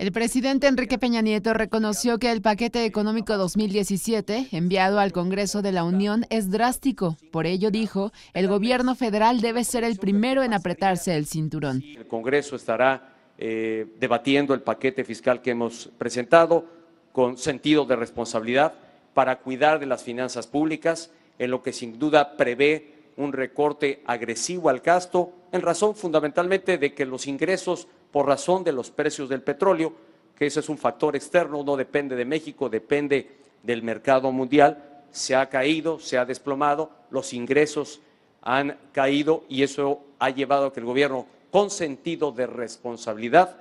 El presidente Enrique Peña Nieto reconoció que el paquete económico 2017 enviado al Congreso de la Unión es drástico. Por ello, dijo, el gobierno federal debe ser el primero en apretarse el cinturón. El Congreso estará eh, debatiendo el paquete fiscal que hemos presentado con sentido de responsabilidad para cuidar de las finanzas públicas, en lo que sin duda prevé un recorte agresivo al gasto en razón fundamentalmente de que los ingresos por razón de los precios del petróleo, que ese es un factor externo, no depende de México, depende del mercado mundial, se ha caído, se ha desplomado, los ingresos han caído y eso ha llevado a que el gobierno, con sentido de responsabilidad,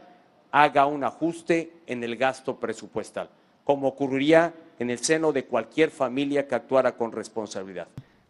haga un ajuste en el gasto presupuestal, como ocurriría en el seno de cualquier familia que actuara con responsabilidad.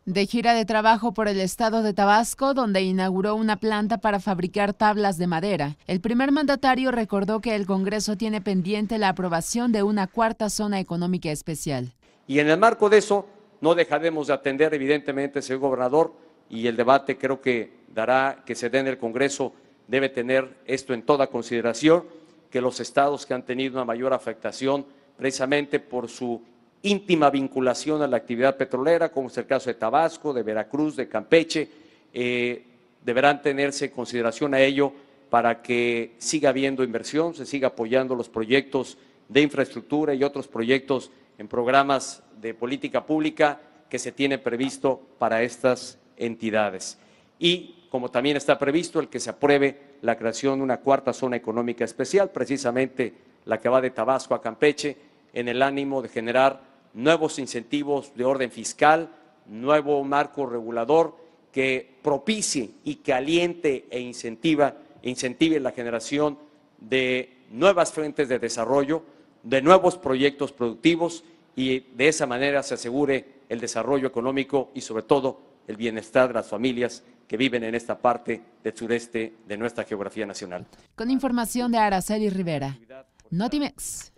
De gira de trabajo por el estado de Tabasco, donde inauguró una planta para fabricar tablas de madera, el primer mandatario recordó que el Congreso tiene pendiente la aprobación de una cuarta zona económica especial. Y en el marco de eso, no dejaremos de atender, evidentemente, señor gobernador, y el debate creo que dará que se dé en el Congreso, debe tener esto en toda consideración, que los estados que han tenido una mayor afectación precisamente por su íntima vinculación a la actividad petrolera, como es el caso de Tabasco, de Veracruz, de Campeche. Eh, deberán tenerse en consideración a ello para que siga habiendo inversión, se siga apoyando los proyectos de infraestructura y otros proyectos en programas de política pública que se tiene previsto para estas entidades. Y como también está previsto el que se apruebe la creación de una cuarta zona económica especial, precisamente la que va de Tabasco a Campeche, en el ánimo de generar nuevos incentivos de orden fiscal, nuevo marco regulador que propicie y caliente e incentiva, incentive la generación de nuevas frentes de desarrollo, de nuevos proyectos productivos y de esa manera se asegure el desarrollo económico y sobre todo el bienestar de las familias que viven en esta parte del sureste de nuestra geografía nacional. Con información de Araceli Rivera, Notimex.